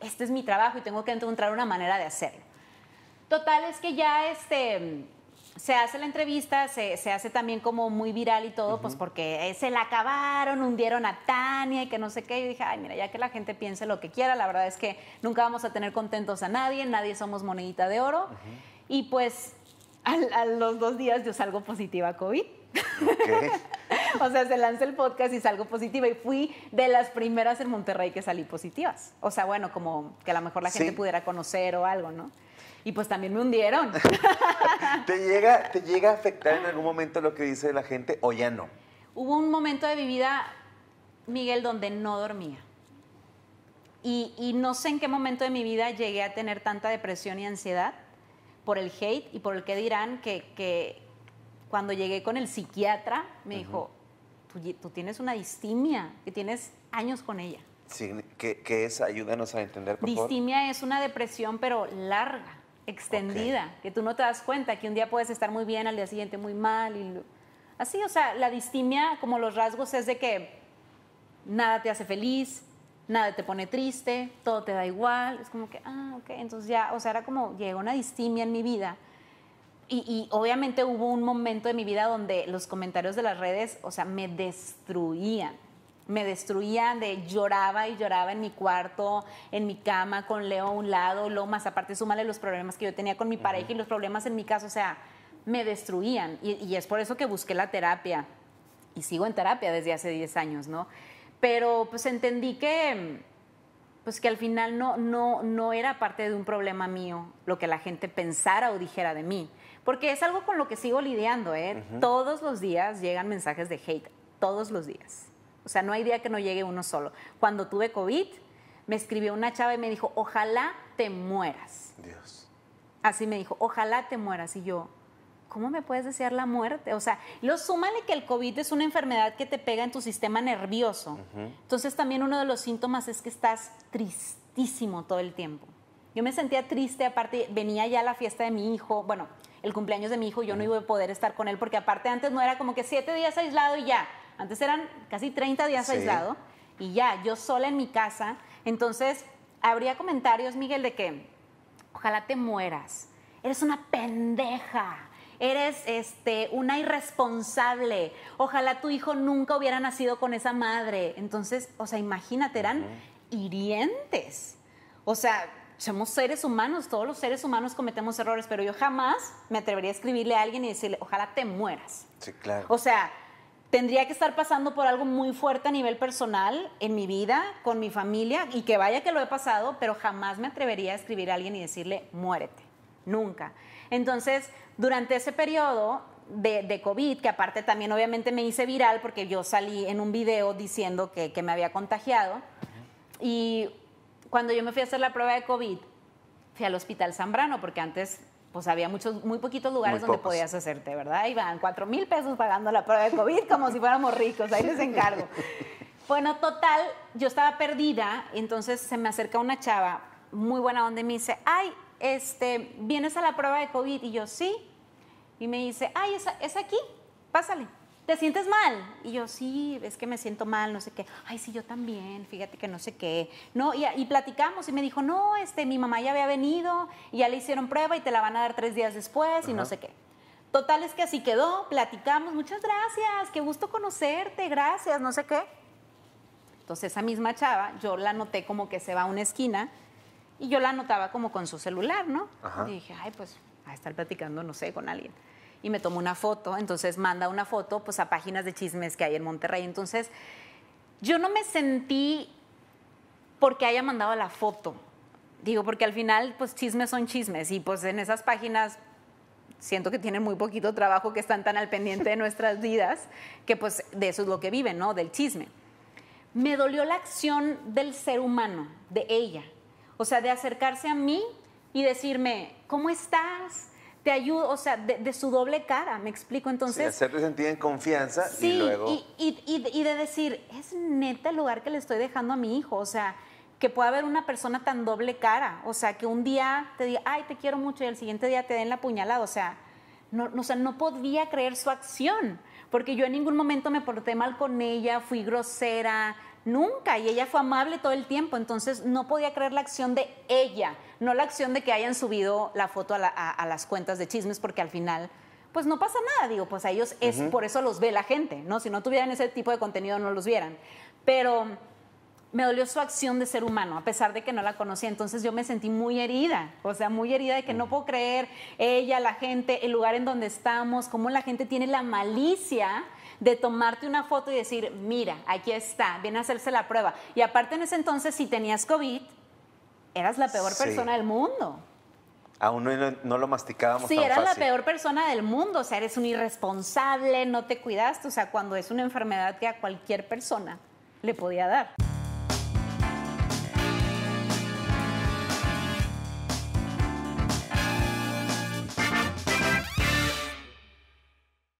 este es mi trabajo y tengo que encontrar una manera de hacerlo. Total es que ya este, se hace la entrevista, se, se hace también como muy viral y todo, pues porque eh, se la acabaron, hundieron a Tania y que no sé qué. Yo dije, ay, mira, ya que la gente piense lo que quiera, la verdad es que nunca vamos a tener contentos a nadie, nadie somos monedita de oro. Y pues a los dos días yo salgo positiva a COVID. Okay. o sea, se lanza el podcast y salgo positiva. Y fui de las primeras en Monterrey que salí positivas. O sea, bueno, como que a lo mejor la gente pudiera conocer o algo, ¿no? Y pues también me hundieron. ¿Te, llega, ¿Te llega a afectar en algún momento lo que dice la gente o ya no? Hubo un momento de mi vida, Miguel, donde no dormía. Y, no sé en qué momento de mi vida llegué a tener tanta depresión y ansiedad por el hate y por el que dirán que, cuando llegué con el psiquiatra me dijo, tú, tienes una distimia, que tienes años con ella. Sí, ¿qué, es? Ayúdanos a entender, por Distimia es una depresión, pero larga, extendida, que tú no te das cuenta, que un día puedes estar muy bien, al día siguiente muy mal. Y así, o sea, la distimia, como los rasgos, es de que nada te hace feliz, nada te pone triste, todo te da igual. Es como que, ah, ok, entonces ya, o sea, era como, llegó una distimia en mi vida y, obviamente hubo un momento de mi vida donde los comentarios de las redes, o sea, me destruían. Me destruían de lloraba y lloraba en mi cuarto, en mi cama, con Leo a un lado, Lomas, más aparte, súmale los problemas que yo tenía con mi pareja y los problemas en mi casa, o sea, me destruían. Y, y, es por eso que busqué la terapia. Y sigo en terapia desde hace 10 años, ¿no? Pero pues entendí que pues que al final no, no, no era parte de un problema mío lo que la gente pensara o dijera de mí. Porque es algo con lo que sigo lidiando, ¿eh? Todos los días llegan mensajes de hate, todos los días. O sea, no hay día que no llegue uno solo. Cuando tuve COVID, me escribió una chava y me dijo, ojalá te mueras. Dios. Así me dijo, ojalá te mueras. Y yo, ¿cómo me puedes desear la muerte? O sea, lo súmale que el COVID es una enfermedad que te pega en tu sistema nervioso. Entonces también uno de los síntomas es que estás tristísimo todo el tiempo. Yo me sentía triste, aparte venía ya la fiesta de mi hijo, bueno, el cumpleaños de mi hijo, yo no iba a poder estar con él porque aparte antes no era como que siete días aislado y ya, antes eran casi 30 días aislado y ya, yo sola en mi casa. Entonces, habría comentarios, Miguel, de que ojalá te mueras, eres una pendeja eres este, una irresponsable, ojalá tu hijo nunca hubiera nacido con esa madre. Entonces, o sea, imagínate, eran hirientes. O sea, somos seres humanos, todos los seres humanos cometemos errores, pero yo jamás me atrevería a escribirle a alguien y decirle, ojalá te mueras. Sí, claro. O sea, tendría que estar pasando por algo muy fuerte a nivel personal, en mi vida, con mi familia, y que vaya que lo he pasado, pero jamás me atrevería a escribir a alguien y decirle, muérete. Nunca. Entonces, durante ese periodo de, COVID, que aparte también obviamente me hice viral porque yo salí en un video diciendo que, me había contagiado, y cuando yo me fui a hacer la prueba de COVID, fui al Hospital Zambrano, porque antes pues había muchos, muy poquitos lugares donde podías hacerte, ¿verdad? Iban cuatro mil pesos pagando la prueba de COVID como si fuéramos ricos, ahí les encargo. Bueno, total, yo estaba perdida, entonces se me acerca una chava muy buena onda y me dice, ay, este, ¿vienes a la prueba de COVID? Y yo, sí. Y me dice, ay, es, aquí, pásale. ¿Te sientes mal? Y yo, sí, es que me siento mal, no sé qué. Ay, sí, yo también, fíjate que no sé qué. No, y, platicamos y me dijo, no, este, mi mamá ya había venido y ya le hicieron prueba y te la van a dar tres días después y no sé qué. Total es que así quedó, platicamos, muchas gracias, qué gusto conocerte, gracias, no sé qué. Entonces esa misma chava, yo la noté como que se va a una esquina y yo la anotaba como con su celular, ¿no? Y dije, ay, pues a estar platicando, no sé, con alguien. Y me tomó una foto, entonces manda una foto pues a páginas de chismes que hay en Monterrey. Entonces, yo no me sentí porque haya mandado la foto. Digo, porque al final, pues chismes son chismes y pues en esas páginas siento que tienen muy poquito trabajo, que están tan al pendiente de nuestras vidas, que pues de eso es lo que viven, ¿no? Del chisme. Me dolió la acción del ser humano, de ella, o sea, de acercarse a mí y decirme, ¿cómo estás? Te ayudo, o sea, de, su doble cara, me explico. Entonces. Sí, hacerte sentir en confianza y luego. Sí, y, de decir, es neta el lugar que le estoy dejando a mi hijo. O sea, que pueda haber una persona tan doble cara. O sea, que un día te diga, ay, te quiero mucho, y el siguiente día te den la puñalada. O sea, no, o sea, no podía creer su acción, porque yo en ningún momento me porté mal con ella, fui grosera, Nunca. Y ella fue amable todo el tiempo. Entonces no podía creer la acción de ella, no la acción de que hayan subido la foto a, las cuentas de chismes, porque al final pues no pasa nada, digo, pues a ellos es, por eso los ve la gente, ¿no? Si no tuvieran ese tipo de contenido no los vieran. Pero me dolió su acción de ser humano, a pesar de que no la conocía, entonces yo me sentí muy herida, o sea, muy herida de que no mm. puedo creer ella, la gente, el lugar en donde estamos, cómo la gente tiene la malicia de tomarte una foto y decir, mira, aquí está, viene a hacerse la prueba. Y aparte en ese entonces, si tenías COVID, eras la peor persona del mundo. Aún no, no, lo masticábamos. Sí, eras la peor persona del mundo, o sea, eres un irresponsable, no te cuidaste, o sea, cuando es una enfermedad que a cualquier persona le podía dar.